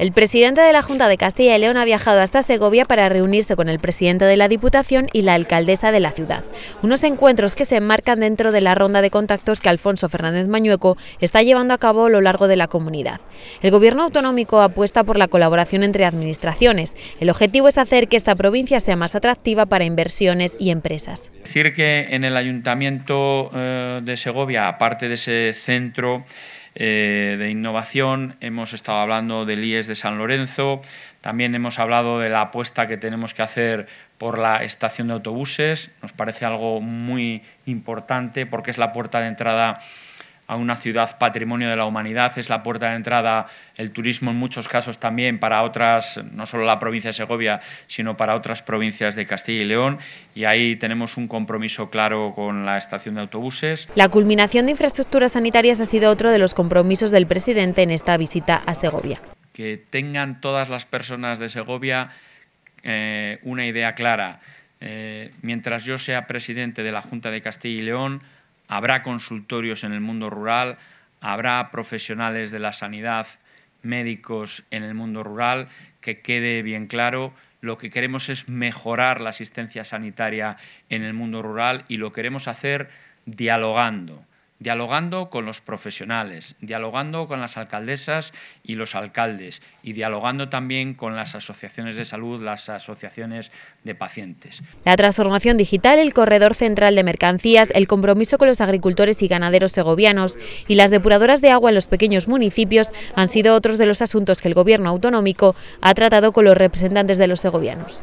El presidente de la Junta de Castilla y León ha viajado hasta Segovia para reunirse con el presidente de la Diputación y la alcaldesa de la ciudad. Unos encuentros que se enmarcan dentro de la ronda de contactos que Alfonso Fernández Mañueco está llevando a cabo a lo largo de la comunidad. El gobierno autonómico apuesta por la colaboración entre administraciones. El objetivo es hacer que esta provincia sea más atractiva para inversiones y empresas. Decir que en el Ayuntamiento eh, de Segovia, aparte de ese centro, eh, de innovación, hemos estado hablando del IES de San Lorenzo, también hemos hablado de la apuesta que tenemos que hacer por la estación de autobuses, nos parece algo muy importante porque es la puerta de entrada a una ciudad patrimonio de la humanidad, es la puerta de entrada, el turismo en muchos casos también para otras, no solo la provincia de Segovia, sino para otras provincias de Castilla y León, y ahí tenemos un compromiso claro con la estación de autobuses. La culminación de infraestructuras sanitarias ha sido otro de los compromisos del presidente en esta visita a Segovia. Que tengan todas las personas de Segovia eh, una idea clara. Eh, mientras yo sea presidente de la Junta de Castilla y León, habrá consultorios en el mundo rural, habrá profesionales de la sanidad, médicos en el mundo rural, que quede bien claro lo que queremos es mejorar la asistencia sanitaria en el mundo rural y lo queremos hacer dialogando dialogando con los profesionales, dialogando con las alcaldesas y los alcaldes y dialogando también con las asociaciones de salud, las asociaciones de pacientes. La transformación digital, el corredor central de mercancías, el compromiso con los agricultores y ganaderos segovianos y las depuradoras de agua en los pequeños municipios han sido otros de los asuntos que el Gobierno autonómico ha tratado con los representantes de los segovianos.